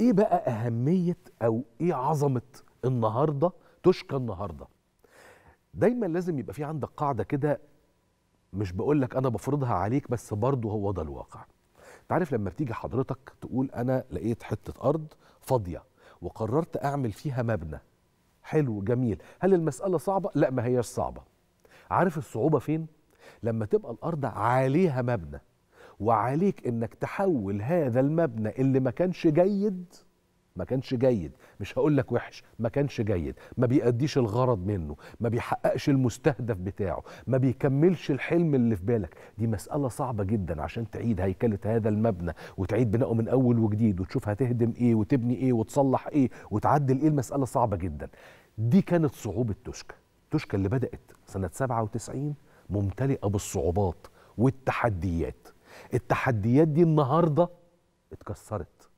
ايه بقى اهميه او ايه عظمه النهارده تشكى النهارده دايما لازم يبقى في عندك قاعده كده مش بقول لك انا بفرضها عليك بس برضه هو ده الواقع انت عارف لما بتيجي حضرتك تقول انا لقيت حته ارض فاضيه وقررت اعمل فيها مبنى حلو جميل هل المساله صعبه لا ما هياش صعبه عارف الصعوبه فين لما تبقى الارض عليها مبنى وعليك انك تحول هذا المبنى اللي ما كانش جيد ما كانش جيد مش هقول لك وحش ما كانش جيد ما بيأديش الغرض منه ما بيحققش المستهدف بتاعه ما بيكملش الحلم اللي في بالك دي مسألة صعبة جدا عشان تعيد هيكلة هذا المبنى وتعيد بنائه من أول وجديد وتشوف هتهدم إيه وتبني إيه وتصلح إيه وتعدل إيه المسألة صعبة جدا دي كانت صعوبة توشكا توشكا اللي بدأت سنة 97 ممتلئة بالصعوبات والتحديات التحديات دي النهارده اتكسرت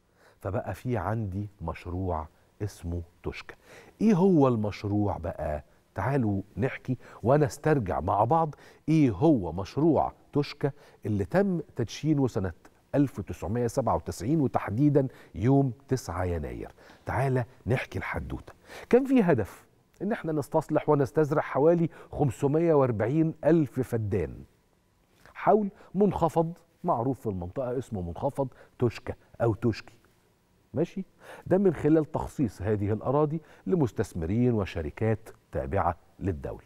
فبقى في عندي مشروع اسمه توشكا ايه هو المشروع بقى تعالوا نحكي وانا استرجع مع بعض ايه هو مشروع توشكا اللي تم تدشينه سنه 1997 وتحديدا يوم 9 يناير تعالى نحكي الحدوته كان في هدف ان احنا نستصلح ونستزرع حوالي 540 الف فدان حول منخفض معروف في المنطقة اسمه منخفض توشكا أو توشكي ماشي ده من خلال تخصيص هذه الأراضي لمستثمرين وشركات تابعة للدولة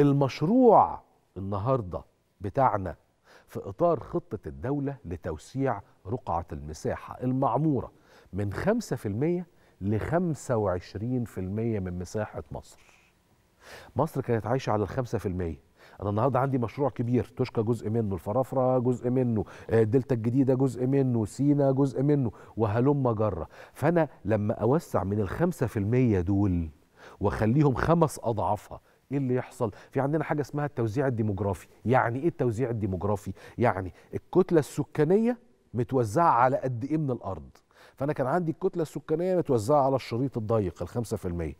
المشروع النهاردة بتاعنا في إطار خطة الدولة لتوسيع رقعة المساحة المعمورة من 5% ل 25% من مساحة مصر مصر كانت عايشة على الخمسة في المية انا النهارده عندي مشروع كبير توشكا جزء منه الفرافره جزء منه آه، دلتا الجديده جزء منه سينا جزء منه وهلم جره فانا لما اوسع من الخمسة في المية دول واخليهم خمس اضعافها ايه اللي يحصل في عندنا حاجه اسمها التوزيع الديموغرافي يعني ايه التوزيع الديموغرافي يعني الكتله السكانيه متوزعه على قد ايه من الارض فانا كان عندي الكتله السكانيه متوزعه على الشريط الضيق ال 5%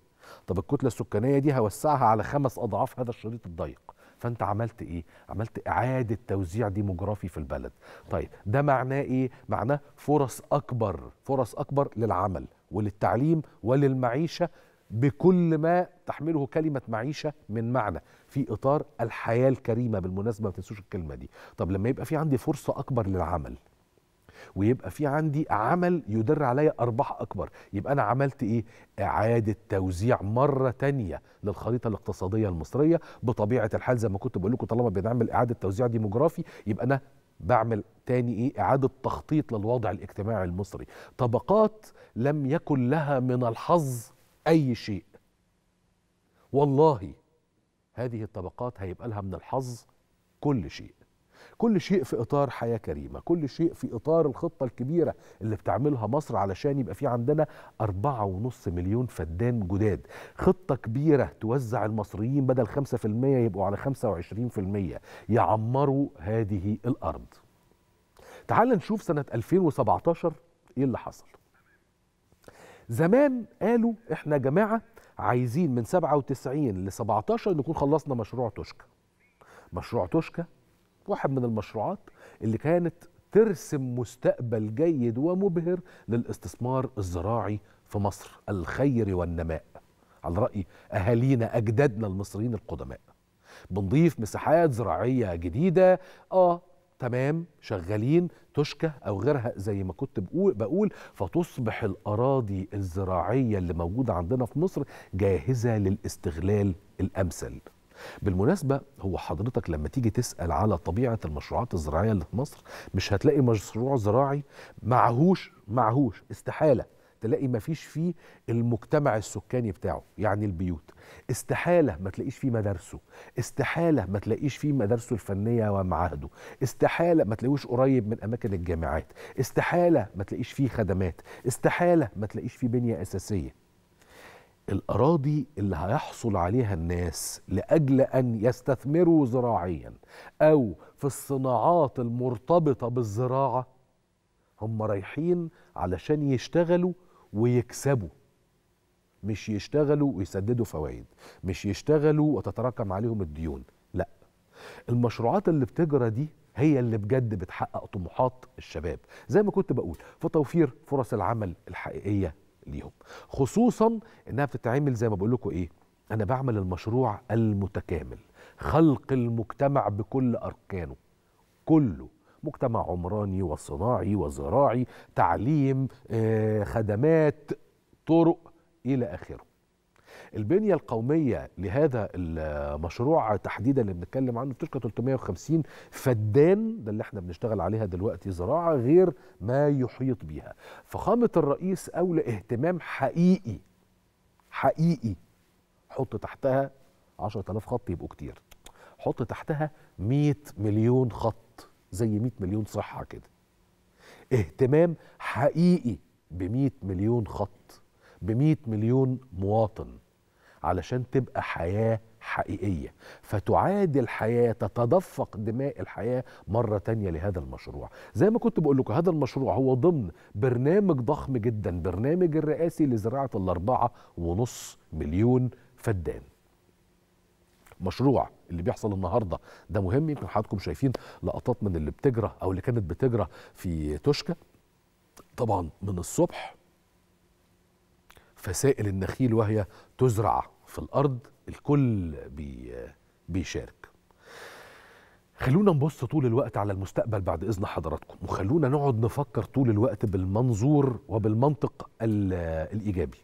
طب الكتله السكانيه دي هوسعها على خمس اضعاف هذا الشريط الضيق فانت عملت ايه عملت اعاده توزيع ديموغرافي في البلد طيب ده معناه ايه معناه فرص اكبر فرص اكبر للعمل وللتعليم وللمعيشه بكل ما تحمله كلمة معيشة من معنى في إطار الحياة الكريمة بالمناسبة ما تنسوش الكلمة دي طب لما يبقى في عندي فرصة أكبر للعمل ويبقى في عندي عمل يدر عليا ارباح اكبر يبقى انا عملت ايه اعاده توزيع مره تانية للخريطه الاقتصاديه المصريه بطبيعه الحال زي ما كنت بقول لكم طالما بنعمل اعاده توزيع ديموغرافي يبقى انا بعمل تاني ايه اعاده تخطيط للوضع الاجتماعي المصري طبقات لم يكن لها من الحظ اي شيء والله هذه الطبقات هيبقى لها من الحظ كل شيء كل شيء في اطار حياه كريمه كل شيء في اطار الخطه الكبيره اللي بتعملها مصر علشان يبقى في عندنا 4.5 مليون فدان جداد خطه كبيره توزع المصريين بدل 5% يبقوا على 25% يعمروا هذه الارض تعال نشوف سنه 2017 ايه اللي حصل زمان قالوا احنا جماعه عايزين من 97 ل 17 نكون خلصنا مشروع توشكا مشروع توشكا واحد من المشروعات اللي كانت ترسم مستقبل جيد ومبهر للاستثمار الزراعي في مصر الخير والنماء على رأي أهالينا أجدادنا المصريين القدماء بنضيف مساحات زراعية جديدة آه تمام شغالين تشكة أو غيرها زي ما كنت بقول, بقول فتصبح الأراضي الزراعية اللي موجودة عندنا في مصر جاهزة للاستغلال الأمثل بالمناسبة هو حضرتك لما تيجي تسأل على طبيعة المشروعات الزراعية اللي في مصر مش هتلاقي مشروع زراعي معهوش معهوش استحالة تلاقي ما فيش فيه المجتمع السكاني بتاعه يعني البيوت استحالة ما تلاقيش فيه مدارسه استحالة ما تلاقيش فيه مدارسه الفنية ومعاهده استحالة ما تلاقيش قريب من أماكن الجامعات استحالة ما تلاقيش فيه خدمات استحالة ما تلاقيش فيه بنية أساسية الأراضي اللي هيحصل عليها الناس لأجل أن يستثمروا زراعيا أو في الصناعات المرتبطة بالزراعة هم رايحين علشان يشتغلوا ويكسبوا مش يشتغلوا ويسددوا فوائد مش يشتغلوا وتتراكم عليهم الديون لا المشروعات اللي بتجرى دي هي اللي بجد بتحقق طموحات الشباب زي ما كنت بقول في توفير فرص العمل الحقيقية ليهم خصوصا انها بتتعمل زي ما بقول لكم ايه انا بعمل المشروع المتكامل خلق المجتمع بكل اركانه كله مجتمع عمراني وصناعي وزراعي تعليم آه، خدمات طرق الى اخره البنية القومية لهذا المشروع تحديدا اللي بنتكلم عنه بتشكل 350 فدان ده اللي احنا بنشتغل عليها دلوقتي زراعة غير ما يحيط بيها فخامة الرئيس أولى اهتمام حقيقي حقيقي حط تحتها 10000 خط يبقوا كتير حط تحتها 100 مليون خط زي 100 مليون صحة كده اهتمام حقيقي ب 100 مليون خط ب 100 مليون مواطن علشان تبقى حياه حقيقيه فتعاد الحياة تتدفق دماء الحياه مره تانية لهذا المشروع زي ما كنت بقول لكم هذا المشروع هو ضمن برنامج ضخم جدا برنامج الرئاسي لزراعه الاربعه ونص مليون فدان مشروع اللي بيحصل النهارده ده مهم يمكن حضراتكم شايفين لقطات من اللي بتجرى او اللي كانت بتجرى في توشكا طبعا من الصبح فسائل النخيل وهي تزرع في الارض الكل بي بيشارك خلونا نبص طول الوقت على المستقبل بعد اذن حضراتكم وخلونا نقعد نفكر طول الوقت بالمنظور وبالمنطق الايجابي